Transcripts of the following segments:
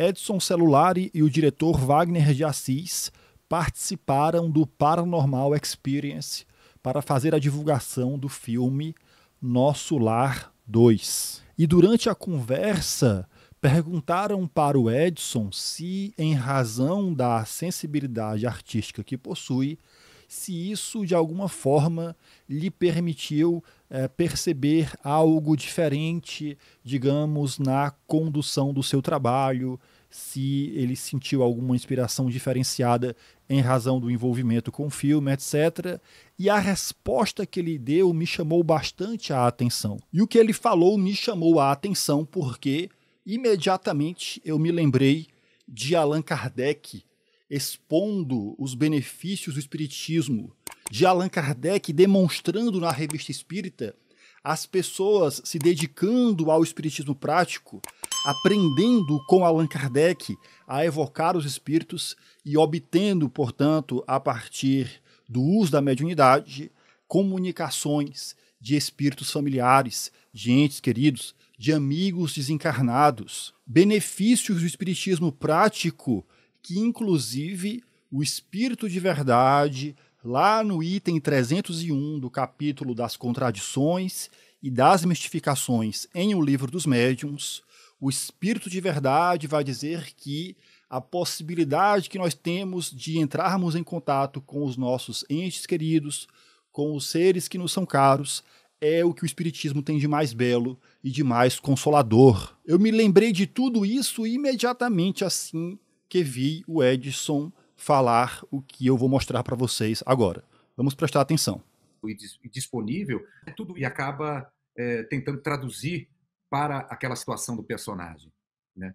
Edson Celulari e o diretor Wagner de Assis participaram do Paranormal Experience para fazer a divulgação do filme Nosso Lar 2. E durante a conversa, perguntaram para o Edson se, em razão da sensibilidade artística que possui, se isso de alguma forma lhe permitiu é, perceber algo diferente, digamos, na condução do seu trabalho, se ele sentiu alguma inspiração diferenciada em razão do envolvimento com o filme, etc. E a resposta que ele deu me chamou bastante a atenção. E o que ele falou me chamou a atenção porque imediatamente eu me lembrei de Allan Kardec expondo os benefícios do espiritismo de Allan Kardec demonstrando na revista espírita as pessoas se dedicando ao espiritismo prático, aprendendo com Allan Kardec a evocar os espíritos e obtendo, portanto, a partir do uso da mediunidade, comunicações de espíritos familiares, de entes queridos, de amigos desencarnados, benefícios do espiritismo prático que inclusive o espírito de verdade lá no item 301 do capítulo das contradições e das mistificações em O Livro dos Médiuns, o Espírito de Verdade vai dizer que a possibilidade que nós temos de entrarmos em contato com os nossos entes queridos, com os seres que nos são caros, é o que o Espiritismo tem de mais belo e de mais consolador. Eu me lembrei de tudo isso imediatamente assim que vi o Edson falar o que eu vou mostrar para vocês agora. Vamos prestar atenção. E disponível, é tudo e acaba é, tentando traduzir para aquela situação do personagem. Né?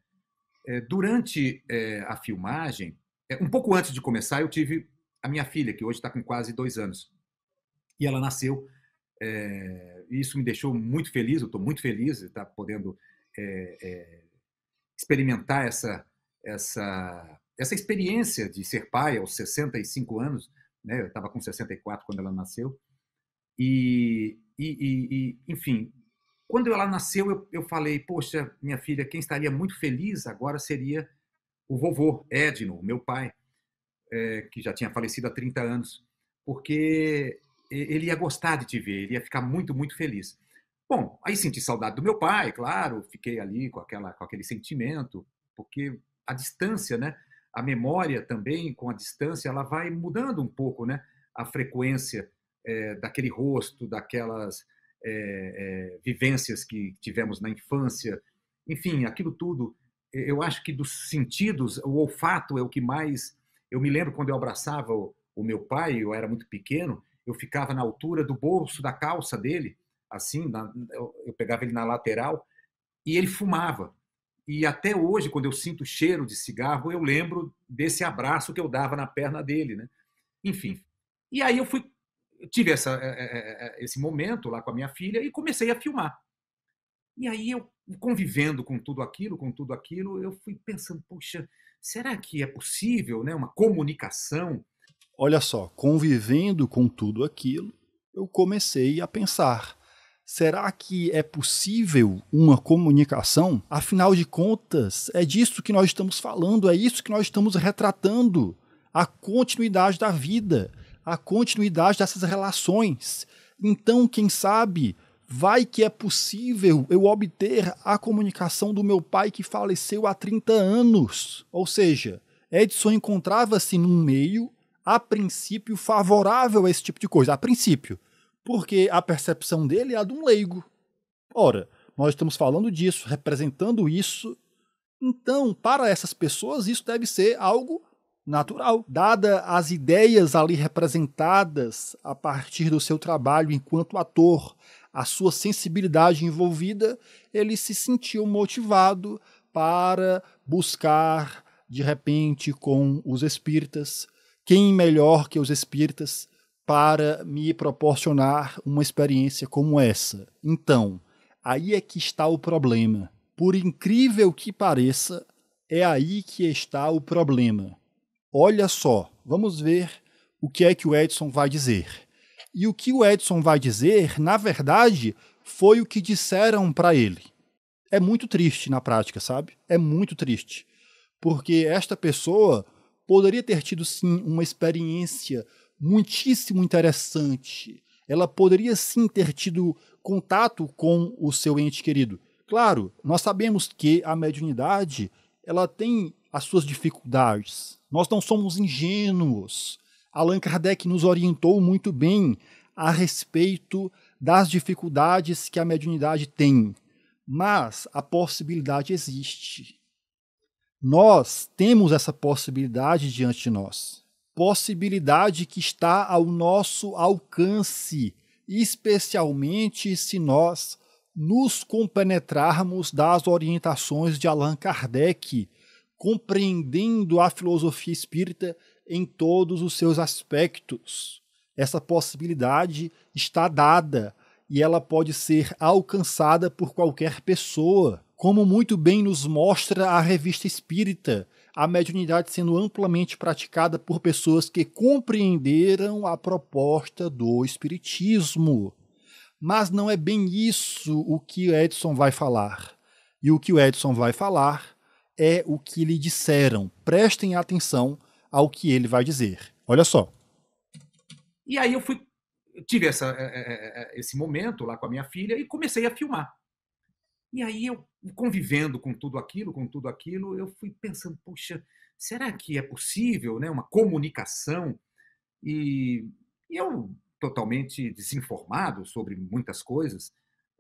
É, durante é, a filmagem, é, um pouco antes de começar, eu tive a minha filha, que hoje está com quase dois anos. E ela nasceu. É, e isso me deixou muito feliz, eu estou muito feliz de estar tá podendo experimentar essa, essa essa experiência de ser pai aos 65 anos, né? Eu estava com 64 quando ela nasceu. E, e, e, enfim, quando ela nasceu, eu, eu falei, poxa, minha filha, quem estaria muito feliz agora seria o vovô Edno, meu pai, é, que já tinha falecido há 30 anos, porque ele ia gostar de te ver, ele ia ficar muito, muito feliz. Bom, aí senti saudade do meu pai, claro, fiquei ali com, aquela, com aquele sentimento, porque a distância, né? a memória também, com a distância, ela vai mudando um pouco né? a frequência é, daquele rosto, daquelas é, é, vivências que tivemos na infância. Enfim, aquilo tudo, eu acho que dos sentidos, o olfato é o que mais. Eu me lembro quando eu abraçava o, o meu pai, eu era muito pequeno, eu ficava na altura do bolso da calça dele, assim, na, eu, eu pegava ele na lateral, e ele fumava. E até hoje, quando eu sinto cheiro de cigarro, eu lembro desse abraço que eu dava na perna dele, né? Enfim. E aí eu fui tive essa, eh, eh, eh, esse momento lá com a minha filha e comecei a filmar. E aí eu convivendo com tudo aquilo, com tudo aquilo, eu fui pensando, poxa, será que é possível, né, uma comunicação? Olha só, convivendo com tudo aquilo, eu comecei a pensar Será que é possível uma comunicação? Afinal de contas, é disso que nós estamos falando, é isso que nós estamos retratando. A continuidade da vida, a continuidade dessas relações. Então, quem sabe, vai que é possível eu obter a comunicação do meu pai que faleceu há 30 anos. Ou seja, Edson encontrava-se num meio, a princípio, favorável a esse tipo de coisa. A princípio porque a percepção dele é a de um leigo. Ora, nós estamos falando disso, representando isso. Então, para essas pessoas, isso deve ser algo natural. Dada as ideias ali representadas a partir do seu trabalho enquanto ator, a sua sensibilidade envolvida, ele se sentiu motivado para buscar, de repente, com os espíritas, quem melhor que os espíritas para me proporcionar uma experiência como essa. Então, aí é que está o problema. Por incrível que pareça, é aí que está o problema. Olha só, vamos ver o que é que o Edson vai dizer. E o que o Edson vai dizer, na verdade, foi o que disseram para ele. É muito triste na prática, sabe? É muito triste. Porque esta pessoa poderia ter tido sim uma experiência muitíssimo interessante. Ela poderia sim ter tido contato com o seu ente querido. Claro, nós sabemos que a mediunidade ela tem as suas dificuldades. Nós não somos ingênuos. Allan Kardec nos orientou muito bem a respeito das dificuldades que a mediunidade tem. Mas a possibilidade existe. Nós temos essa possibilidade diante de nós possibilidade que está ao nosso alcance, especialmente se nós nos compenetrarmos das orientações de Allan Kardec, compreendendo a filosofia espírita em todos os seus aspectos. Essa possibilidade está dada e ela pode ser alcançada por qualquer pessoa, como muito bem nos mostra a Revista Espírita, a mediunidade sendo amplamente praticada por pessoas que compreenderam a proposta do Espiritismo. Mas não é bem isso o que Edson vai falar. E o que o Edson vai falar é o que lhe disseram. Prestem atenção ao que ele vai dizer. Olha só. E aí eu fui tive essa, é, é, é, esse momento lá com a minha filha e comecei a filmar. E aí eu convivendo com tudo aquilo, com tudo aquilo, eu fui pensando, poxa, será que é possível, né, uma comunicação? E, eu totalmente desinformado sobre muitas coisas,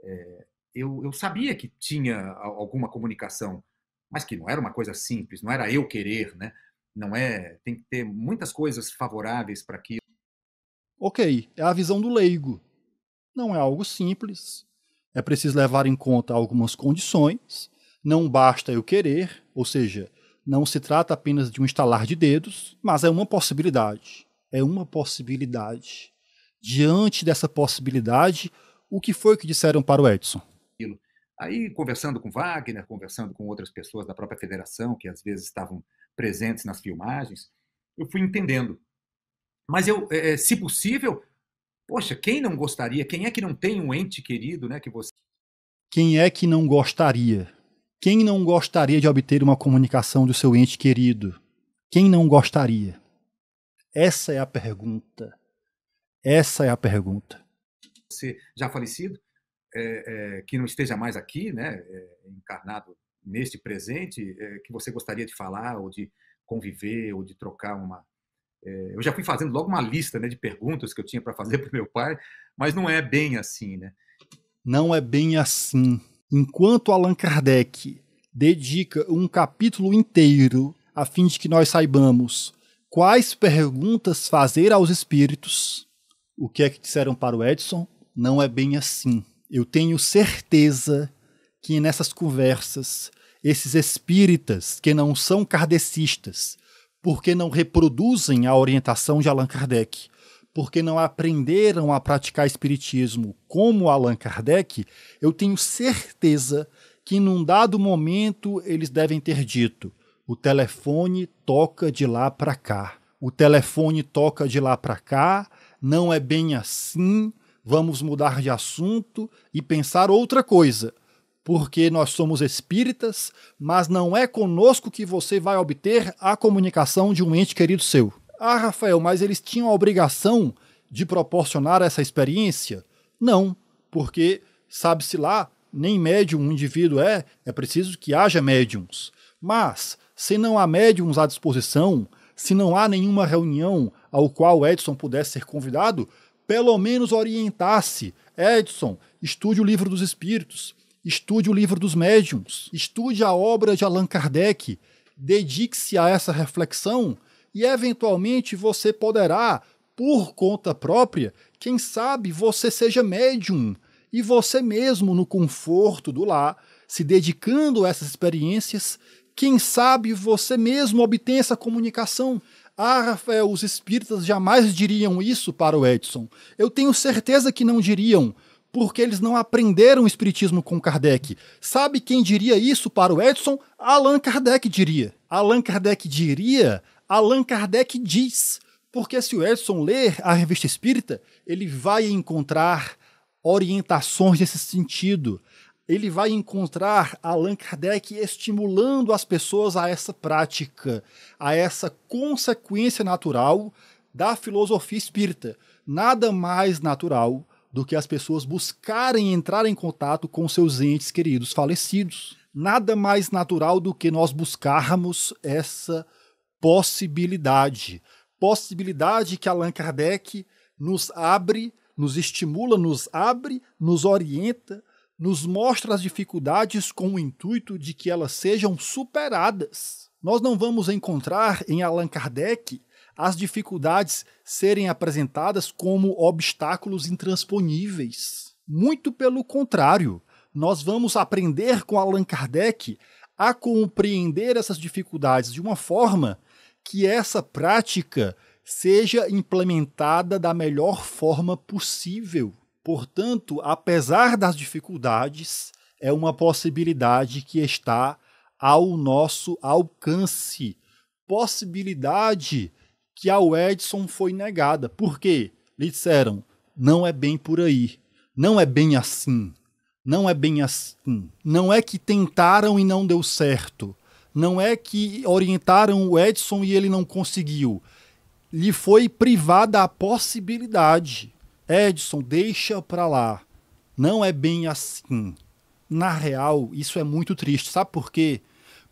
é, eu, eu sabia que tinha alguma comunicação, mas que não era uma coisa simples, não era eu querer, né? Não é, tem que ter muitas coisas favoráveis para aquilo. Ok, é a visão do leigo. Não é algo simples, é preciso levar em conta algumas condições, não basta eu querer, ou seja, não se trata apenas de um estalar de dedos, mas é uma possibilidade. É uma possibilidade. Diante dessa possibilidade, o que foi que disseram para o Edson? Aí, conversando com Wagner, conversando com outras pessoas da própria federação, que às vezes estavam presentes nas filmagens, eu fui entendendo. Mas eu, é, é, se possível, Poxa, quem não gostaria? Quem é que não tem um ente querido, né, que você Quem é que não gostaria? Quem não gostaria de obter uma comunicação do seu ente querido? Quem não gostaria? Essa é a pergunta. Essa é a pergunta. Você já falecido, é, é, que não esteja mais aqui, né, é, encarnado neste presente, é, que você gostaria de falar ou de conviver ou de trocar uma, eu já fui fazendo logo uma lista né, de perguntas que eu tinha para fazer para meu pai, mas não é bem assim, né? Não é bem assim. Enquanto Allan Kardec dedica um capítulo inteiro a fim de que nós saibamos quais perguntas fazer aos espíritos, o que é que disseram para o Edson? Não é bem assim. Eu tenho certeza que nessas conversas, esses espíritas que não são kardecistas, porque não reproduzem a orientação de Allan Kardec, porque não aprenderam a praticar espiritismo como Allan Kardec, eu tenho certeza que num dado momento eles devem ter dito: o telefone toca de lá para cá. O telefone toca de lá para cá, não é bem assim, vamos mudar de assunto e pensar outra coisa porque nós somos espíritas, mas não é conosco que você vai obter a comunicação de um ente querido seu. Ah, Rafael, mas eles tinham a obrigação de proporcionar essa experiência? Não, porque sabe-se lá, nem médium um indivíduo é, é preciso que haja médiums. Mas, se não há médiums à disposição, se não há nenhuma reunião ao qual Edson pudesse ser convidado, pelo menos orientasse. Edson, estude o livro dos espíritos estude o livro dos médiums, estude a obra de Allan Kardec, dedique-se a essa reflexão e, eventualmente, você poderá, por conta própria, quem sabe você seja médium e você mesmo, no conforto do lar, se dedicando a essas experiências, quem sabe você mesmo obtenha essa comunicação. Ah, Rafael, os espíritas jamais diriam isso para o Edson. Eu tenho certeza que não diriam, porque eles não aprenderam o espiritismo com Kardec. Sabe quem diria isso para o Edson? Allan Kardec diria. Allan Kardec diria, Allan Kardec diz. Porque se o Edson ler a revista espírita, ele vai encontrar orientações nesse sentido. Ele vai encontrar Allan Kardec estimulando as pessoas a essa prática, a essa consequência natural da filosofia espírita. Nada mais natural do que as pessoas buscarem entrar em contato com seus entes queridos falecidos. Nada mais natural do que nós buscarmos essa possibilidade. Possibilidade que Allan Kardec nos abre, nos estimula, nos abre, nos orienta, nos mostra as dificuldades com o intuito de que elas sejam superadas. Nós não vamos encontrar em Allan Kardec as dificuldades serem apresentadas como obstáculos intransponíveis. Muito pelo contrário, nós vamos aprender com Allan Kardec a compreender essas dificuldades de uma forma que essa prática seja implementada da melhor forma possível. Portanto, apesar das dificuldades, é uma possibilidade que está ao nosso alcance. Possibilidade que ao Edson foi negada. Por quê? Lhe disseram: não é bem por aí, não é bem assim, não é bem assim. Não é que tentaram e não deu certo, não é que orientaram o Edson e ele não conseguiu. Lhe foi privada a possibilidade. Edson, deixa pra lá. Não é bem assim. Na real, isso é muito triste. Sabe por quê?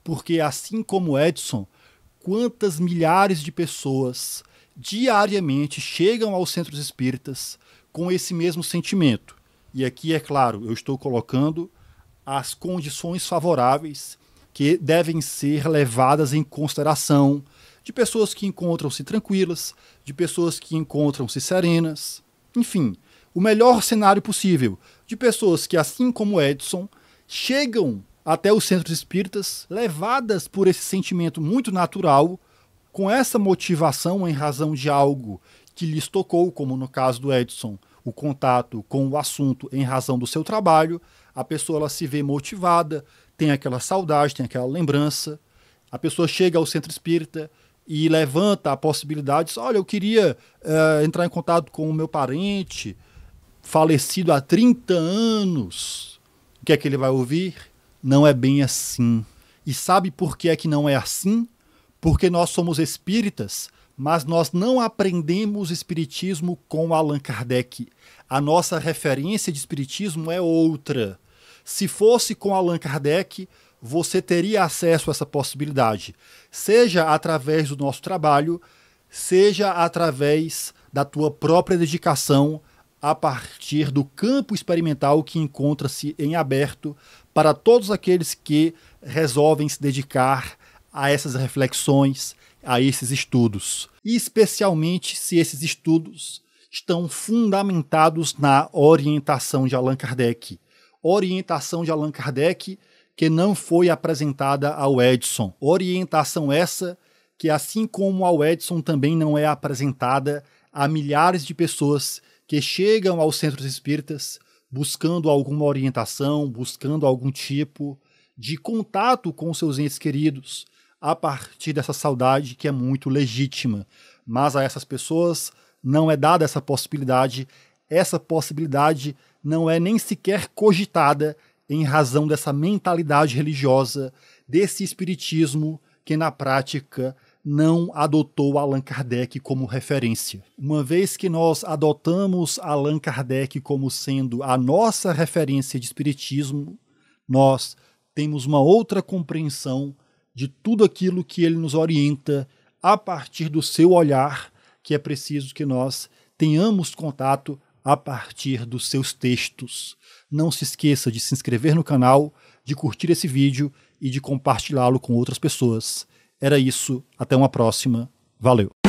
Porque assim como Edson, quantas milhares de pessoas diariamente chegam aos centros espíritas com esse mesmo sentimento. E aqui, é claro, eu estou colocando as condições favoráveis que devem ser levadas em consideração de pessoas que encontram-se tranquilas, de pessoas que encontram-se serenas, enfim, o melhor cenário possível de pessoas que, assim como Edson, chegam até os centros espíritas, levadas por esse sentimento muito natural, com essa motivação em razão de algo que lhes tocou, como no caso do Edson, o contato com o assunto em razão do seu trabalho, a pessoa ela se vê motivada, tem aquela saudade, tem aquela lembrança. A pessoa chega ao centro espírita e levanta a possibilidade, diz, olha, eu queria uh, entrar em contato com o meu parente falecido há 30 anos. O que é que ele vai ouvir? não é bem assim. E sabe por que é que não é assim? Porque nós somos espíritas, mas nós não aprendemos espiritismo com Allan Kardec. A nossa referência de espiritismo é outra. Se fosse com Allan Kardec, você teria acesso a essa possibilidade, seja através do nosso trabalho, seja através da tua própria dedicação a partir do campo experimental que encontra-se em aberto para todos aqueles que resolvem se dedicar a essas reflexões, a esses estudos. E especialmente se esses estudos estão fundamentados na orientação de Allan Kardec. Orientação de Allan Kardec que não foi apresentada ao Edson. Orientação essa que, assim como ao Edson, também não é apresentada a milhares de pessoas que chegam aos centros espíritas buscando alguma orientação, buscando algum tipo de contato com seus entes queridos a partir dessa saudade que é muito legítima. Mas a essas pessoas não é dada essa possibilidade, essa possibilidade não é nem sequer cogitada em razão dessa mentalidade religiosa, desse espiritismo que na prática não adotou Allan Kardec como referência. Uma vez que nós adotamos Allan Kardec como sendo a nossa referência de espiritismo, nós temos uma outra compreensão de tudo aquilo que ele nos orienta a partir do seu olhar, que é preciso que nós tenhamos contato a partir dos seus textos. Não se esqueça de se inscrever no canal, de curtir esse vídeo e de compartilhá-lo com outras pessoas. Era isso, até uma próxima. Valeu.